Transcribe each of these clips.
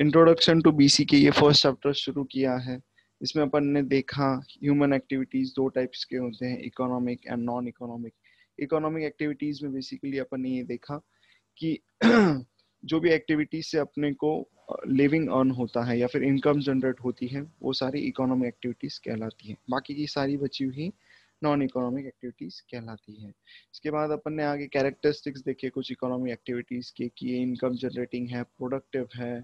Introduction to BC के ये first chapter शुरू किया है इसमें अपन ने देखा ह्यूमन एक्टिविटीज दो टाइप्स के होते हैं economic and non economic economic activities में बेसिकली अपन ने ये देखा कि जो भी एक्टिविटीज से अपने को लिविंग अर्न होता है या फिर इनकम जनरेट होती है वो सारी इकोनॉमिक एक्टिविटीज कहलाती है बाकी की सारी बची हुई नॉन इकोनॉमिक एक्टिविटीज कहलाती है इसके बाद अपन ने आगे कैरेक्टरिस्टिक्स देखे कुछ इकोनॉमिक एक्टिविटीज के कि ये इनकम जनरेटिंग है प्रोडक्टिव है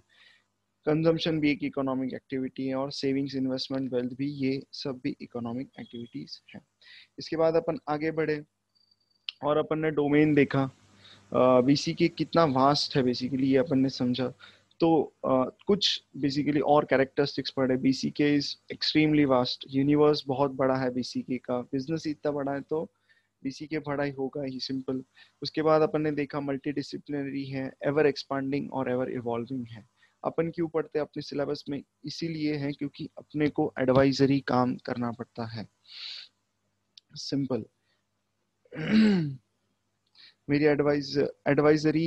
कंजम्पशन भी एक इकोनॉमिक एक्टिविटी है और सेविंग्स इन्वेस्टमेंट वेल्थ भी ये सब भी इकोनॉमिक एक्टिविटीज हैं इसके बाद अपन आगे बढ़े और अपन ने डोमेन देखा बीसी के कितना वास्ट है बेसिकली ये अपन ने समझा तो आ, कुछ बेसिकली और कैरेक्टरिस्टिक्स पढ़े बीसी के इज एक्सट्रीमली वास्ट यूनिवर्स बहुत बड़ा है बीसी के का बिजनेस इतना बड़ा है तो बीसी के बड़ा ही होगा ही सिंपल उसके बाद अपन ने देखा मल्टी डिसिप्लिनरी है एवर एक्सपांडिंग और एवर इवॉल्विंग है अपन क्यों पढ़ते हैं अपने सिलेबस में इसीलिए है क्योंकि अपने को एडवाइजरी काम करना पड़ता है सिंपल मेरी एडवाइज एडवाइजरी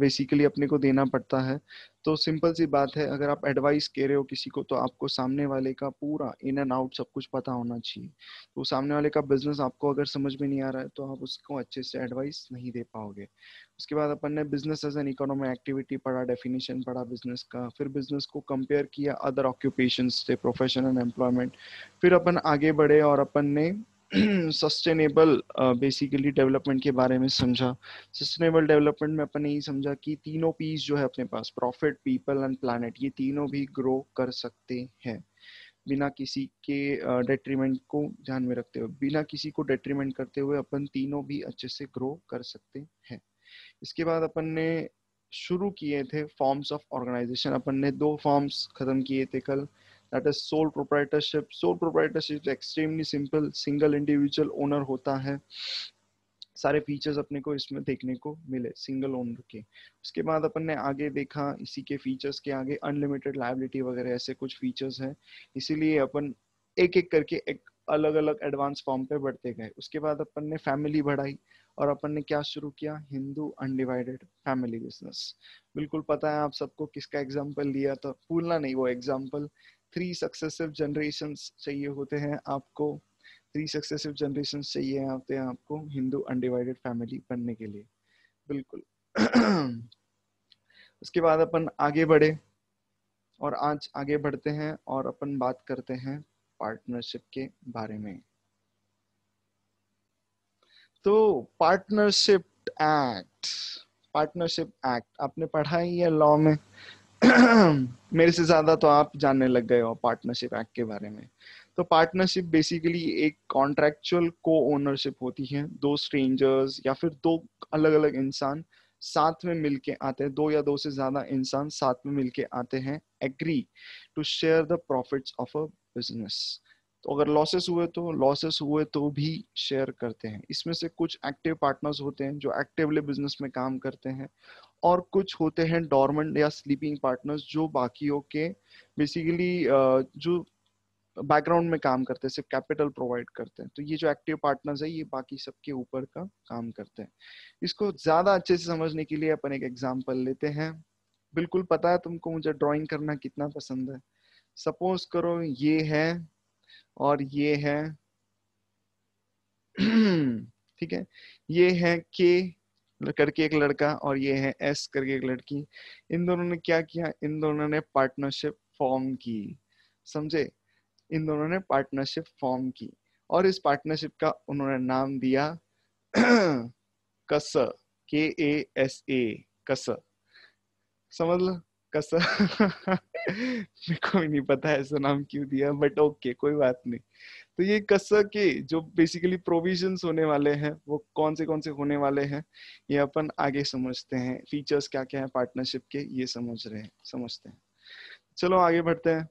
बेसिकली अपने को देना पड़ता है तो सिंपल सी बात है अगर आप एडवाइस कह रहे हो किसी को तो आपको सामने वाले का पूरा इन एंड आउट सब कुछ पता होना चाहिए तो सामने वाले का बिजनेस आपको अगर समझ में नहीं आ रहा है तो आप उसको अच्छे से एडवाइस नहीं दे पाओगे उसके बाद अपन ने business as an economic activity पढ़ा डेफिनेशन पढ़ा बिजनेस का फिर बिजनेस को कंपेयर किया अदर ऑक्यूपेशन से प्रोफेशन एंड एम्प्लॉयमेंट फिर अपन आगे बढ़े और अपन ने सस्टेनेबल बेसिकली डेवलपमेंट के बारे में समझा सस्टेनेबल डेवलपमेंट में अपन यही समझा कि तीनों पीस जो है अपने पास प्रॉफिट पीपल एंड प्लानट ये तीनों भी ग्रो कर सकते हैं बिना किसी के डेट्रीमेंट uh, को ध्यान में रखते हुए बिना किसी को डेट्रीमेंट करते हुए अपन तीनों भी अच्छे से ग्रो कर सकते हैं इसके बाद अपन ने शुरू किए थे फॉर्म्स ऑफ ऑर्गेनाइजेशन अपन ने दो फॉर्म्स खत्म किए थे कल that is sole proprietorship sole proprietorship extremely simple single individual owner होता है सारे फीचर्स अपने को इसमें देखने को मिले सिंगल ओनर के उसके बाद अपन ने आगे देखा इसी के फीचर्स के आगे अनलिमिटेड लाइबिलिटी वगैरह ऐसे कुछ फीचर्स हैं इसीलिए अपन एक एक करके एक अलग अलग एडवांस फॉर्म पे बढ़ते गए उसके बाद अपन ने फैमिली बढ़ाई और अपन ने क्या शुरू किया हिंदू अनडिवाइडेड फैमिली बिजनेस बिल्कुल पता है आप सबको किसका एग्जाम्पल लिया था भूलना नहीं वो एग्जाम्पल थ्री सक्सेसिव जनरेशन चाहिए होते हैं आपको थ्री सक्सेसिव जनरेशन चाहिए होते हैं आपको हिंदू अनडिवाइडेड फैमिली बनने के लिए बिल्कुल उसके बाद अपन आगे बढ़े और आज आगे बढ़ते हैं और अपन बात करते हैं पार्टनरशिप के बारे में तो पार्टनरशिप एक्ट पार्टनरशिप एक्ट आपने पढ़ा ही है लॉ में मेरे से ज्यादा तो आप जानने लग गए हो पार्टनरशिप एक्ट के बारे में तो पार्टनरशिप बेसिकली एक कॉन्ट्रेक्चुअल को ओनरशिप होती है दो स्ट्रेंजर्स या फिर दो अलग अलग इंसान साथ में मिलके आते हैं दो या दो से ज्यादा इंसान साथ में मिलके आते हैं agree to share the profits of a business तो अगर लॉसेस हुए तो लॉसेस हुए तो भी शेयर करते हैं इसमें से कुछ एक्टिव पार्टनर्स होते हैं जो एक्टिवली बिजनेस में काम करते हैं और कुछ होते हैं डॉर्मेंट या स्लीपिंग पार्टनर्स जो बाकियों के बेसिकली जो बैकग्राउंड में काम करते हैं सिर्फ कैपिटल प्रोवाइड करते हैं तो ये जो एक्टिव पार्टनर्स है ये बाकी सबके ऊपर का काम करते हैं इसको ज्यादा अच्छे से समझने के लिए अपन एक एग्जाम्पल लेते हैं बिल्कुल पता है तुमको मुझे ड्राइंग करना कितना पसंद है सपोज करो ये है और ये है ठीक है ये है के करके एक लड़का और ये है एस करके एक लड़की इन दोनों ने क्या किया इन दोनों ने पार्टनरशिप फॉर्म की समझे इन दोनों ने पार्टनरशिप फॉर्म की और इस पार्टनरशिप का उन्होंने नाम दिया कस के ए एस ए कस समझ लो कसम मेरे को नहीं पता ऐसा नाम क्यों दिया बट ओके कोई बात नहीं तो ये कसा के जो बेसिकली प्रोविजन होने वाले हैं वो कौन से कौन से होने वाले हैं ये अपन आगे समझते हैं फीचर्स क्या क्या है पार्टनरशिप के ये समझ रहे हैं समझते हैं चलो आगे बढ़ते हैं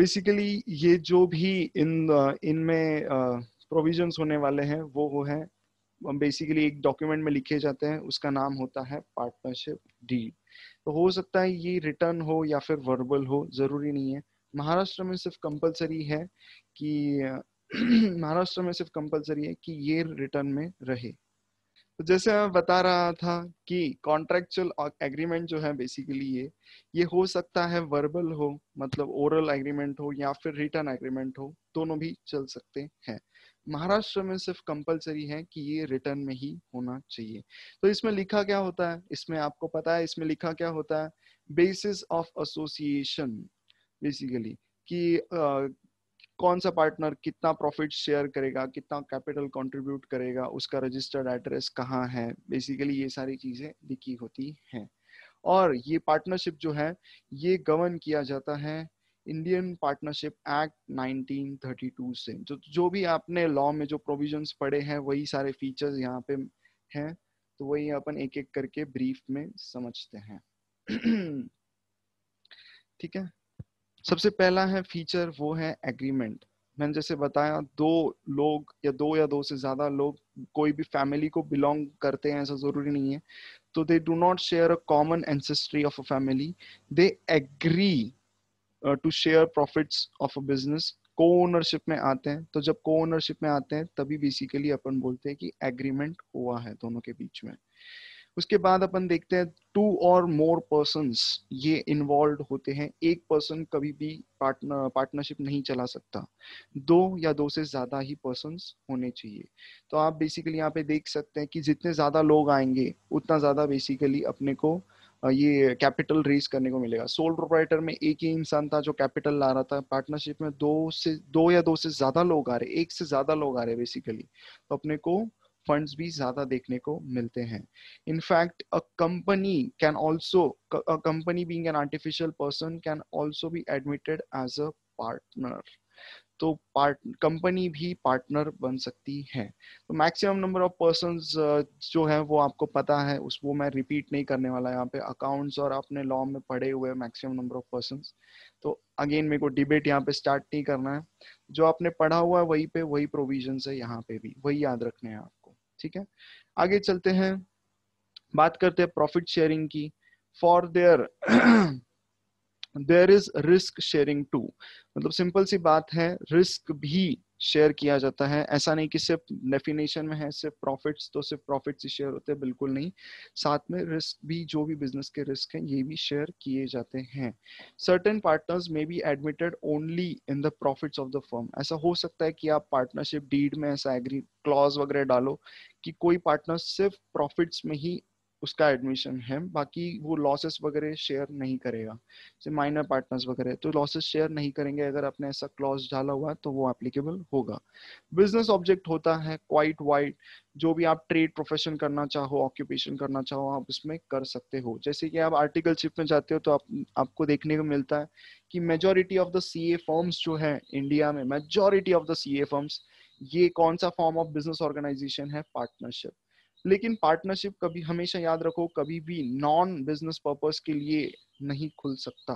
बेसिकली ये जो भी इन इनमें प्रोविजन होने वाले हैं वो वो है बेसिकली एक डॉक्यूमेंट में लिखे जाते हैं उसका नाम होता है पार्टनरशिप डीड तो हो सकता है ये रिटर्न हो या फिर वर्बल हो जरूरी नहीं है महाराष्ट्र में सिर्फ कंपलसरी है कि महाराष्ट्र में सिर्फ कंपलसरी है कि ये रिटर्न में रहे तो जैसे मैं बता रहा था कि कॉन्ट्रेक्चुअल एग्रीमेंट जो है बेसिकली ये ये हो सकता है वर्बल हो मतलब ओरल एग्रीमेंट हो या फिर रिटर्न एग्रीमेंट हो दोनों भी चल सकते हैं महाराष्ट्र में सिर्फ कंपलसरी है कि ये रिटर्न में ही होना चाहिए तो इसमें लिखा क्या होता है इसमें आपको पता है इसमें लिखा क्या होता है बेसिस ऑफ एसोसिएशन बेसिकली कि uh, कौन सा पार्टनर कितना प्रॉफिट शेयर करेगा कितना कैपिटल कंट्रीब्यूट करेगा उसका रजिस्टर्ड एड्रेस कहाँ है बेसिकली ये सारी चीजें लिखी होती हैं और ये पार्टनरशिप जो है ये गवर्न किया जाता है इंडियन पार्टनरशिप एक्ट 1932 से जो जो भी आपने लॉ में जो प्रोविजंस पड़े हैं वही सारे फीचर्स यहाँ पे हैं तो वही अपन एक एक करके ब्रीफ में समझते हैं ठीक है सबसे पहला है फीचर वो है एग्रीमेंट मैंने जैसे बताया दो लोग या दो या दो से ज्यादा लोग कोई भी फैमिली को बिलोंग करते हैं ऐसा जरूरी नहीं है तो they do not share a common ancestry of a family they agree to share profits of a business को ओनरशिप में आते हैं तो जब को ओनरशिप में आते हैं तभी बेसिकली अपन बोलते हैं कि एग्रीमेंट हुआ है दोनों के बीच में उसके बाद अपन देखते हैं टू और मोर पर्सन ये इन्वॉल्व होते हैं एक पर्सन कभी भी पार्टनर पार्टनरशिप नहीं चला सकता दो या दो से ज्यादा ही पर्सन होने चाहिए तो आप बेसिकली यहाँ पे देख सकते हैं कि जितने ज्यादा लोग आएंगे उतना ज्यादा बेसिकली अपने को ये कैपिटल रेज करने को मिलेगा सोल प्रोपराइटर में एक ही इंसान था जो कैपिटल ला रहा था पार्टनरशिप में दो से दो या दो से ज्यादा लोग आ रहे एक से ज्यादा लोग आ रहे बेसिकली तो अपने को फंड्स भी ज्यादा देखने को मिलते हैं in fact a company can also company being an artificial person can also be admitted as a partner तो पार्ट कंपनी भी पार्टनर बन सकती है तो मैक्सिमम नंबर ऑफ पर्सन जो है वो आपको पता है उस वो मैं रिपीट नहीं करने वाला यहाँ पे अकाउंट्स और अपने लॉ में पढ़े हुए मैक्सिमम नंबर ऑफ पर्सन तो अगेन मेरे को डिबेट यहाँ पे स्टार्ट नहीं करना है जो आपने पढ़ा हुआ है वही पे वही प्रोविजन है यहाँ पे भी वही याद रखने हैं आपको ठीक है आगे चलते हैं बात करते हैं प्रॉफिट शेयरिंग की for there there is risk sharing too मतलब सिंपल सी बात है रिस्क भी शेयर किया जाता है ऐसा नहीं कि सिर्फ डेफिनेशन में है सिर्फ प्रॉफिट्स तो सिर्फ प्रॉफिट्स ही शेयर होते हैं बिल्कुल नहीं साथ में रिस्क भी जो भी बिजनेस के रिस्क हैं ये भी शेयर किए जाते हैं certain partners may be admitted only in the profits of the firm ऐसा हो सकता है कि आप पार्टनरशिप डीड में ऐसा एग्री क्लॉज वगैरह डालो कि कोई पार्टनर सिर्फ प्रॉफिट्स में ही उसका एडमिशन है बाकी वो लॉसेस वगैरह शेयर नहीं करेगा जैसे माइनर पार्टनर्स वगैरह तो लॉसेस शेयर नहीं करेंगे अगर आपने ऐसा क्लॉज डाला हुआ तो वो एप्लीकेबल होगा बिजनेस ऑब्जेक्ट होता है क्वाइट वाइड जो भी आप ट्रेड प्रोफेशन करना चाहो ऑक्यूपेशन करना चाहो आप उसमें कर सकते हो जैसे कि आप आर्टिकल शिप में जाते हो तो आप आपको देखने को मिलता है कि majority of the C A forms जो है इंडिया में majority of the C A forms ये कौन सा फॉर्म ऑफ बिजनेस ऑर्गेनाइजेशन है पार्टनरशिप लेकिन पार्टनरशिप कभी हमेशा याद रखो कभी भी नॉन बिजनेस पर्पस के लिए नहीं खुल सकता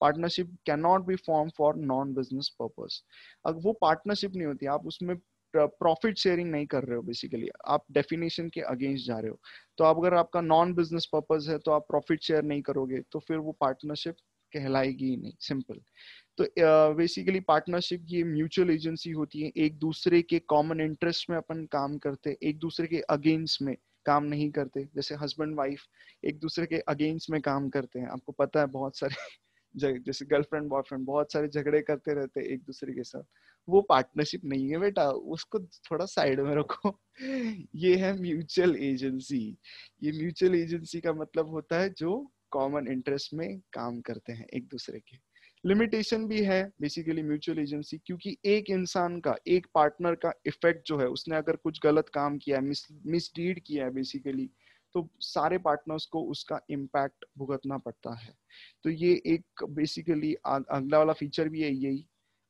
partnership can not be form for non business purpose अब वो पार्टनरशिप नहीं होती आप उसमें प्रॉफिट शेयरिंग नहीं कर रहे हो बेसिकली आप डेफिनेशन के अगेंस्ट जा रहे हो तो आप अगर आपका नॉन बिजनेस पर्पज है तो आप प्रॉफिट शेयर नहीं करोगे तो फिर वो पार्टनरशिप कहलाएगी नहीं सिंपल तो बेसिकली पार्टनरशिप ये म्यूचुअल एजेंसी होती है एक दूसरे के कॉमन इंटरेस्ट में अपन काम करते एक दूसरे के अगेंस्ट में काम नहीं करते जैसे हस्बैंड वाइफ एक दूसरे के अगेंस्ट में काम करते हैं आपको पता है बहुत सारे जैसे गर्लफ्रेंड बॉयफ्रेंड बहुत सारे झगड़े करते रहते हैं एक दूसरे के साथ वो पार्टनरशिप नहीं है बेटा उसको थोड़ा साइड में रखो ये है म्यूचुअल एजेंसी ये म्यूचुअल एजेंसी का मतलब होता है जो कॉमन इंटरेस्ट में काम करते हैं एक दूसरे के लिमिटेशन भी है बेसिकली म्यूचुअल एजेंसी क्योंकि एक इंसान का एक पार्टनर का इफेक्ट जो है उसने अगर कुछ गलत काम किया है मिसडीड किया है बेसिकली तो सारे पार्टनर्स को उसका इम्पैक्ट भुगतना पड़ता है तो ये एक बेसिकली अगला वाला फीचर भी है यही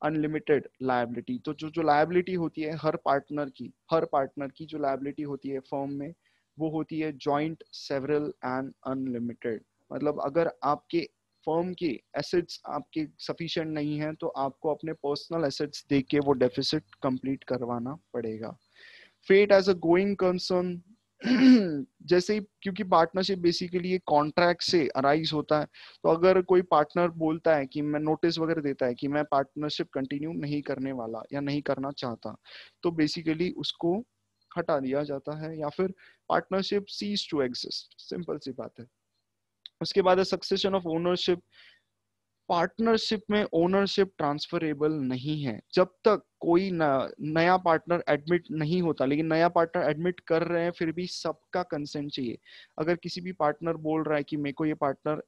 अनलिमिटेड लाइबिलिटी तो जो जो लाइबिलिटी होती है हर पार्टनर की हर पार्टनर की जो लाइबिलिटी होती है फॉर्म में वो होती है जॉइंट सेवरल एंड अनलिमिटेड मतलब अगर आपके फर्म के एसेट्स आपके सफिशियंट नहीं है तो आपको अपने पर्सनल एसेट्स देख के वो डेफिसिट कंप्लीट करवाना पड़ेगा fate as a going concern जैसे ही क्योंकि पार्टनरशिप बेसिकली कॉन्ट्रैक्ट से अराइज होता है तो अगर कोई पार्टनर बोलता है कि मैं नोटिस वगैरह देता है कि मैं पार्टनरशिप कंटिन्यू नहीं करने वाला या नहीं करना चाहता तो बेसिकली उसको हटा दिया जाता है या फिर partnership cease to exist simple सी बात है उसके बाद सक्सेशन ऑफ ओनरशिप पार्टनरशिप में ओनरशिप ट्रांसफरेबल नहीं है जब तक कोई न, नया पार्टनर एडमिट नहीं होता लेकिन नया पार्टनर एडमिट कर रहे हैं फिर भी सबका कंसेंट चाहिए अगर किसी भी पार्टनर बोल रहा है कि मेरे को ये पार्टनर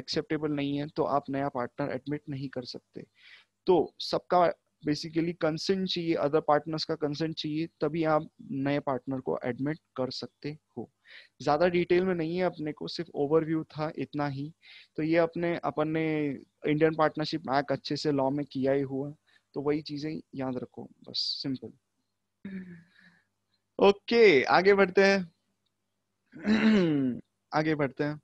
एक्सेप्टेबल नहीं है तो आप नया पार्टनर एडमिट नहीं कर सकते तो सबका बेसिकली कंसेंट चाहिए अदर पार्टनर्स का कंसेंट चाहिए तभी आप नए पार्टनर को एडमिट कर सकते हो ज़्यादा डिटेल में नहीं है अपने को सिर्फ ओवरव्यू था इतना ही तो ये अपने अपन ने इंडियन पार्टनरशिप एक्ट अच्छे से लॉ में किया ही हुआ तो वही चीज़ें याद रखो बस सिंपल ओके okay, आगे बढ़ते हैं आगे बढ़ते हैं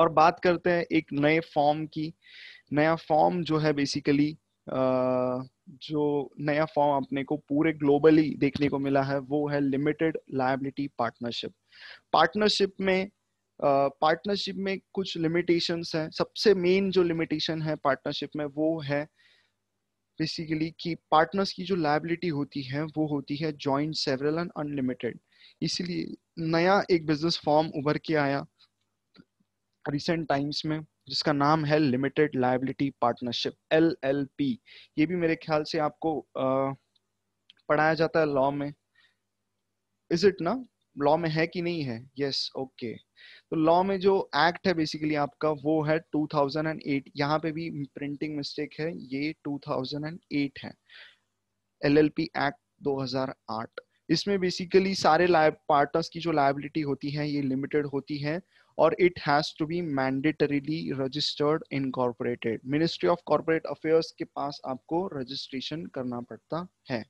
और बात करते हैं एक नए फॉर्म की नया फॉर्म जो है बेसिकली जो नया फॉर्म अपने को पूरे ग्लोबली देखने को मिला है वो है लिमिटेड लाइबिलिटी पार्टनरशिप पार्टनरशिप में पार्टनरशिप में कुछ लिमिटेशंस हैं सबसे मेन जो लिमिटेशन है पार्टनरशिप में वो है बेसिकली कि पार्टनर्स की जो लाइबिलिटी होती है वो होती है जॉइंट सेवरल एंड अनलिमिटेड इसलिए नया एक बिजनेस फॉर्म उभर के आया रिसेंट टाइम्स में जिसका नाम है limited liability partnership L L P ये भी मेरे ख्याल से आपको आ, पढ़ाया जाता है लॉ में इज इट ना लॉ में है कि नहीं है यस yes, ओके okay. तो लॉ में जो एक्ट है बेसिकली आपका वो है 2008 यहाँ पे भी प्रिंटिंग मिस्टेक है ये 2008 है एलएलपी एक्ट 2008 इसमें बेसिकली सारे पार्टनर्स की जो लाइबिलिटी होती है ये लिमिटेड होती है or it has to be mandatorily registered incorporated ministry of corporate affairs ke paas aapko registration करना पड़ता है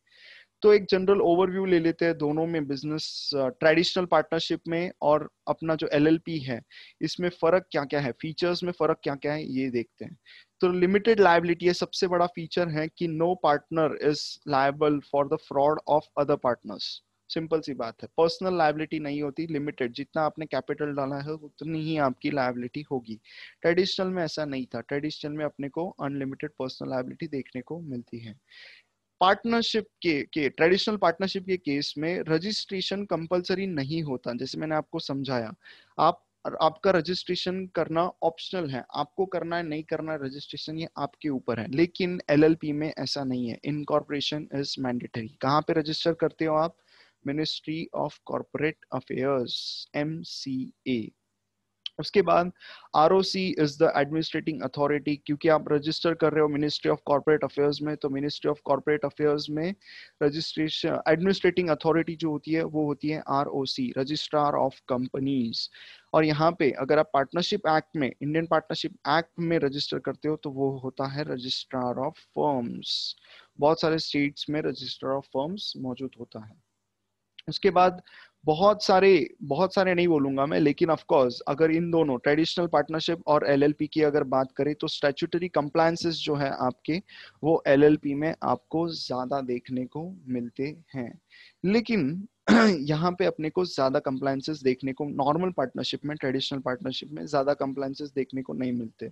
तो एक जनरल ओवरव्यू ले लेते हैं दोनों में बिजनेस ट्रेडिशनल पार्टनरशिप में और अपना जो एलएलपी है इसमें फर्क क्या क्या है फीचर्स में फर्क क्या क्या है ये देखते हैं तो लिमिटेड लाइबिलिटी है सबसे बड़ा फीचर है कि no partner is liable for the fraud of other partners simple सी बात है पर्सनल लाइबिलिटी नहीं होती लिमिटेड जितना आपने कैपिटल डाला है उतनी ही आपकी लाइबिलिटी होगी ट्रेडिशनल में ऐसा नहीं था ट्रेडिशनल में अपने को अनलिमिटेड पर्सनल लाइबिलिटी देखने को मिलती है पार्टनरशिप के के ट्रेडिशनल पार्टनरशिप के केस में रजिस्ट्रेशन कंपलसरी नहीं होता जैसे मैंने आपको समझाया आप आपका रजिस्ट्रेशन करना ऑप्शनल है आपको करना है नहीं करना रजिस्ट्रेशन ये आपके ऊपर है लेकिन एलएलपी में ऐसा नहीं है इनकॉर्पोरेशन इज मैंडेटरी कहाँ पे रजिस्टर करते हो आप ministry of corporate affairs M उसके बाद R O C is the administrating authority क्योंकि आप रजिस्टर कर रहे हो मिनिस्ट्री ऑफ कॉर्पोरेट अफेयर्स में तो मिनिस्ट्री ऑफ कॉर्पोरेट अफेयर्स में रजिस्ट्रेशन एडमिनिस्ट्रेटिंग अथॉरिटी जो होती है वो होती है R O C registrar of companies और यहाँ पे अगर आप पार्टनरशिप एक्ट में इंडियन पार्टनरशिप एक्ट में रजिस्टर करते हो तो वो होता है रजिस्ट्रार ऑफ फर्म्स बहुत सारे स्टेट्स में रजिस्ट्रार ऑफ फर्म्स मौजूद होता है उसके बाद बहुत सारे बहुत सारे नहीं बोलूंगा मैं लेकिन ऑफ कोर्स अगर इन दोनों ट्रेडिशनल पार्टनरशिप और एलएलपी की अगर बात करें तो स्टेचुटरी कंप्लायसेस जो है आपके वो एलएलपी में आपको ज्यादा देखने को मिलते हैं लेकिन यहाँ पे अपने को ज्यादा कंप्लायसेस देखने को नॉर्मल पार्टनरशिप में ट्रेडिशनल पार्टनरशिप में ज्यादा कंप्लायसेस देखने को नहीं मिलते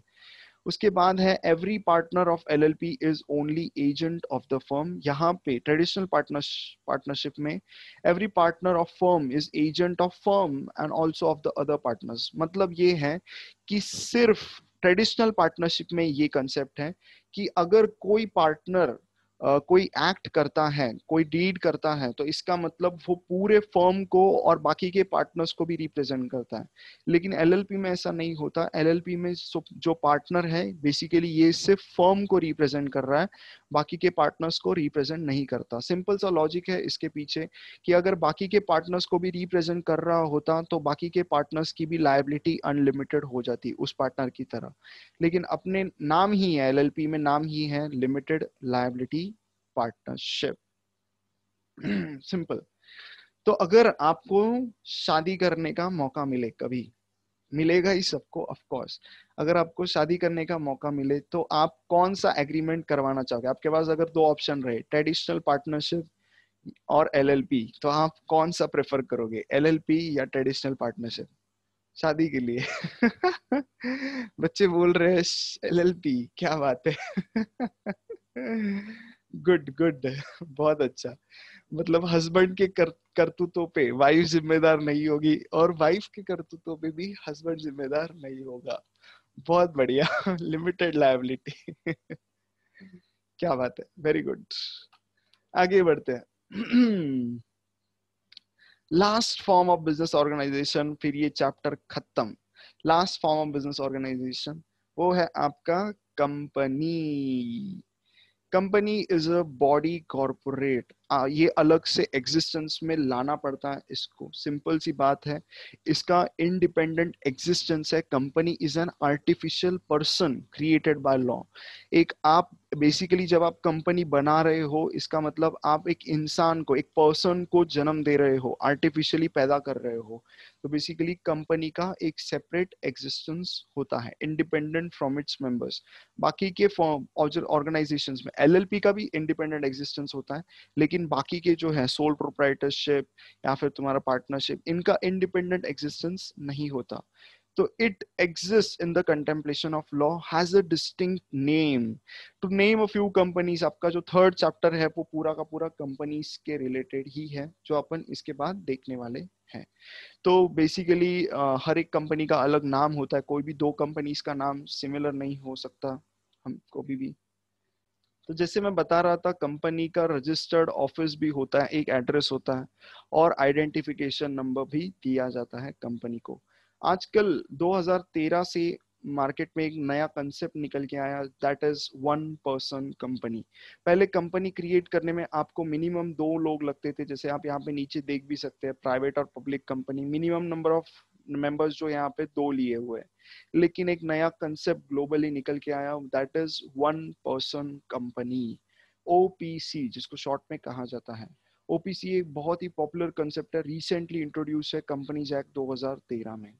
उसके बाद है every partner of L L P is only agent of the firm यहाँ पे ट्रेडिशनल पार्टनरशिप में every partner of firm is agent of firm and also of the other partners मतलब ये है कि सिर्फ ट्रेडिशनल पार्टनरशिप में ये कंसेप्ट है कि अगर कोई पार्टनर कोई एक्ट करता है कोई डीड करता है तो इसका मतलब वो पूरे फर्म को और बाकी के पार्टनर्स को भी रिप्रेजेंट करता है लेकिन एलएलपी में ऐसा नहीं होता एलएलपी में जो पार्टनर है बेसिकली ये सिर्फ फर्म को रिप्रेजेंट कर रहा है बाकी के पार्टनर्स को रिप्रेजेंट नहीं करता सिंपल सा लॉजिक है इसके पीछे कि अगर बाकी के पार्टनर्स को भी रिप्रेजेंट कर रहा होता तो बाकी के पार्टनर्स की भी लाइबिलिटी अनलिमिटेड हो जाती उस पार्टनर की तरह लेकिन अपने नाम ही है एल में नाम ही है लिमिटेड लाइबिलिटी पार्टनरशिप सिंपल तो अगर आपको शादी करने का मौका मिले कभी मिलेगा ही सबको ऑफ कोर्स अगर आपको शादी करने का मौका मिले तो आप कौन सा एग्रीमेंट करवाना चाहोगे आपके पास अगर दो ऑप्शन रहे ट्रेडिशनल पार्टनरशिप और एलएलपी तो आप कौन सा प्रेफर करोगे एलएलपी या ट्रेडिशनल पार्टनरशिप शादी के लिए बच्चे बोल रहे हैं एलएलपी क्या बात है गुड गुड बहुत अच्छा मतलब हस्बैंड के कर, करतूतों पे वाइफ जिम्मेदार नहीं होगी और वाइफ के करतूतों पे भी हस्बैंड जिम्मेदार नहीं होगा बहुत बढ़िया लिमिटेड लाइबिलिटी क्या बात है वेरी गुड आगे बढ़ते हैं last form of business organisation फिर ये चैप्टर खत्म last form of business organisation वो है आपका company company is a body corporate ये अलग से एग्जिस्टेंस में लाना पड़ता है इसको सिंपल सी बात है इसका इंडिपेंडेंट एग्जिस्टेंस है company is an artificial person created by law एक आप बेसिकली जब आप कंपनी बना रहे हो इसका मतलब आप एक इंसान को एक पर्सन को जन्म दे रहे हो आर्टिफिशियली पैदा कर रहे हो तो बेसिकली कंपनी का एक सेपरेट एग्जिस्टेंस होता है इंडिपेंडेंट फ्रॉम इट्स मेंबर्स बाकी के फॉर्म ऑर्गेनाइजेशंस में एलएलपी का भी इंडिपेंडेंट एग्जिस्टेंस होता है लेकिन लेकिन बाकी के जो है सोल प्रोप्राइटरशिप या फिर तुम्हारा पार्टनरशिप इनका इंडिपेंडेंट एग्जिस्टेंस नहीं होता तो it exist in the contemplation of law has a distinct name to तो name a few companies आपका जो थर्ड चैप्टर है वो पूरा का पूरा कंपनीज के रिलेटेड ही है जो अपन इसके बाद देखने वाले हैं तो बेसिकली uh, हर एक कंपनी का अलग नाम होता है कोई भी दो कंपनीज का नाम सिमिलर नहीं हो सकता हम कभी भी तो जैसे मैं बता रहा था कंपनी का रजिस्टर्ड ऑफिस भी होता है एक एड्रेस होता है और आइडेंटिफिकेशन नंबर भी दिया जाता है कंपनी को आजकल 2013 से मार्केट में एक नया कंसेप्ट निकल के आया that is one person company पहले कंपनी क्रिएट करने में आपको मिनिमम दो लोग लगते थे जैसे आप यहाँ पे नीचे देख भी सकते हैं प्राइवेट और public company minimum number of members जो यहाँ पे दो लिए हुए हैं लेकिन एक नया कंसेप्ट ग्लोबली निकल के आया that is one person company OPC जिसको शॉर्ट में कहा जाता है ओपीसी एक बहुत ही पॉपुलर कंसेप्ट है रिसेंटली इंट्रोड्यूस है कंपनीज एक्ट 2013 में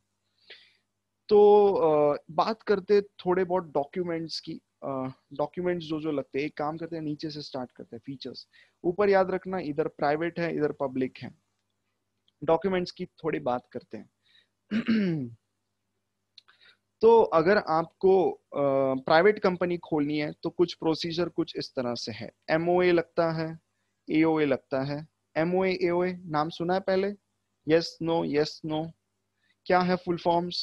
तो आ, बात करते थोड़े बहुत डॉक्यूमेंट्स की डॉक्यूमेंट्स जो जो लगते हैं एक काम करते हैं नीचे से स्टार्ट करते हैं फीचर्स ऊपर याद रखना इधर प्राइवेट है इधर पब्लिक है डॉक्यूमेंट्स की थोड़ी बात करते हैं तो अगर आपको प्राइवेट कंपनी खोलनी है तो कुछ प्रोसीजर कुछ इस तरह से है एम लगता है ए लगता है एम ओ नाम सुना है पहले यस नो यस नो क्या है full forms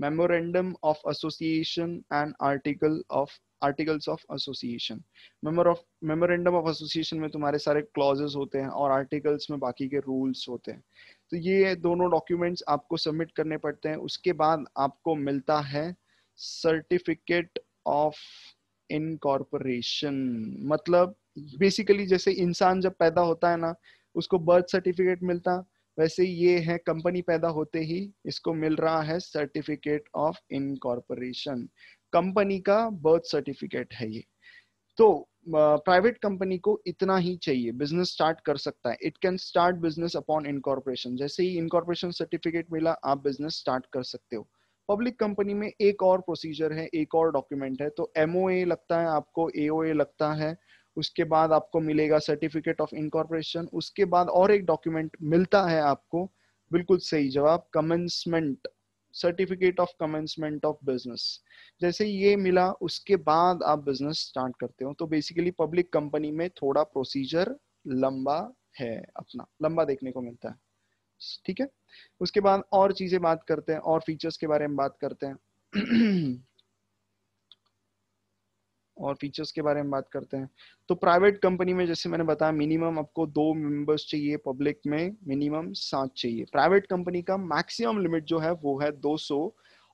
memorandum of association and article of articles of association memo of memorandum of association में तुम्हारे सारे क्लॉजेस होते हैं और आर्टिकल्स में बाकी के रूल्स होते हैं तो ये दोनों डॉक्यूमेंट्स आपको सबमिट करने पड़ते हैं उसके बाद आपको मिलता है सर्टिफिकेट ऑफ इनकॉर्पोरेशन मतलब बेसिकली जैसे इंसान जब पैदा होता है ना उसको बर्थ सर्टिफिकेट मिलता वैसे ये है कंपनी पैदा होते ही इसको मिल रहा है सर्टिफिकेट ऑफ इनकॉर्पोरेशन कंपनी का बर्थ सर्टिफिकेट है ये तो प्राइवेट uh, कंपनी को इतना ही चाहिए बिजनेस स्टार्ट कर सकता है it can start business upon incorporation जैसे ही इनकॉर्पोरेशन सर्टिफिकेट मिला आप बिजनेस स्टार्ट कर सकते हो पब्लिक कंपनी में एक और प्रोसीजर है एक और डॉक्यूमेंट है तो एम लगता है आपको ए लगता है उसके बाद आपको मिलेगा सर्टिफिकेट ऑफ इनकॉर्पोरेशन उसके बाद और एक डॉक्यूमेंट मिलता है आपको बिल्कुल सही जवाब commencement certificate of commencement of business जैसे ये मिला उसके बाद आप बिजनेस स्टार्ट करते हो तो बेसिकली पब्लिक कंपनी में थोड़ा प्रोसीजर लंबा है अपना लंबा देखने को मिलता है ठीक है उसके बाद और चीजें बात करते हैं और फीचर्स के बारे में बात करते हैं और फीचर्स के बारे में बात करते हैं तो प्राइवेट कंपनी में जैसे मैंने बताया मिनिमम आपको दो मेंबर्स चाहिए पब्लिक में मिनिमम सात चाहिए प्राइवेट कंपनी का मैक्सिमम लिमिट जो है वो है 200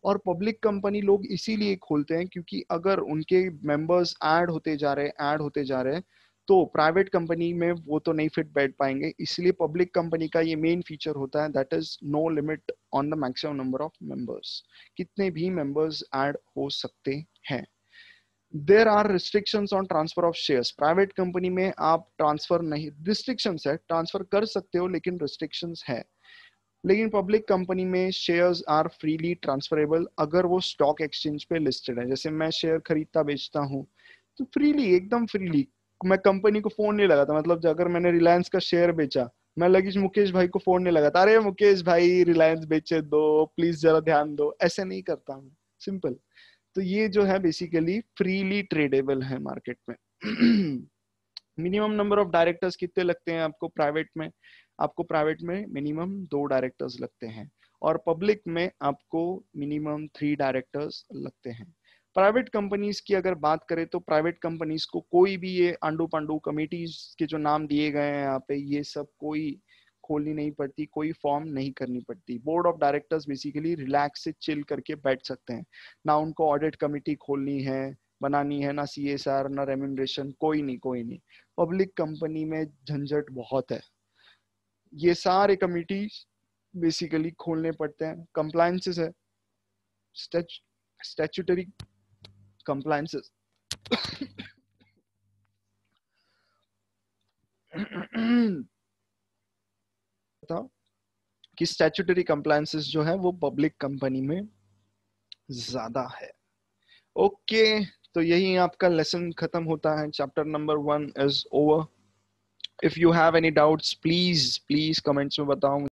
और पब्लिक कंपनी लोग इसीलिए खोलते हैं क्योंकि अगर उनके मेंबर्स ऐड होते जा रहे ऐड होते जा रहे हैं तो प्राइवेट कंपनी में वो तो नहीं फिट बैठ पाएंगे इसलिए पब्लिक कंपनी का ये मेन फीचर होता है that is no limit on the maximum number of members कितने भी मेंबर्स ऐड हो सकते हैं there are restriction on transfer of share private company में आप ट्रांसफर नहीं रिस्ट्रिक्शन है ट्रांसफर कर सकते हो लेकिन रिस्ट्रिक्शन है लेकिन पब्लिक कंपनी में शेयर्स आर फ्रीली ट्रांसफरेबल अगर वो स्टॉक एक्सचेंज पे लिस्टेड है जैसे मैं शेयर खरीदता बेचता हूँ तो फ्रीली एकदम फ्रीली मैं कंपनी को फोन नहीं लगाता मतलब अगर मैंने रिलायंस का शेयर बेचा मैं लगेज मुकेश भाई को फोन नहीं लगाता अरे मुकेश भाई रिलायंस बेचे दो प्लीज जरा ध्यान दो ऐसे नहीं करता हूँ सिंपल तो ये जो है बेसिकली फ्रीली ट्रेडेबल है मार्केट में मिनिमम नंबर ऑफ डायरेक्टर्स कितने लगते हैं आपको प्राइवेट में आपको प्राइवेट में मिनिमम दो डायरेक्टर्स लगते हैं और पब्लिक में आपको मिनिमम थ्री डायरेक्टर्स लगते हैं प्राइवेट कंपनीज की अगर बात करें तो प्राइवेट कंपनीज को कोई भी ये आंडू पांडू कमेटीज के जो नाम दिए गए हैं यहाँ पे ये सब कोई खोलनी नहीं पड़ती कोई फॉर्म नहीं करनी पड़ती board of directors basically relax से चिल करके बैठ सकते हैं ना उनको ऑडिट कमिटी खोलनी है बनानी है ना सी एस आर ना रेम्यूनरेशन कोई नहीं कोई नहीं पब्लिक कंपनी में झंझट बहुत है ये सारे कमिटी बेसिकली खोलने पड़ते हैं कंप्लायसेस है कंप्लायसेस स्टैचूटरी कंप्लायंसेस था कि स्टैचूटरी कंप्लायसेस जो है वो पब्लिक कंपनी में ज्यादा है ओके okay, तो यही आपका लेसन खत्म होता है chapter number one is over if you have any doubts please please comments में बताऊंगा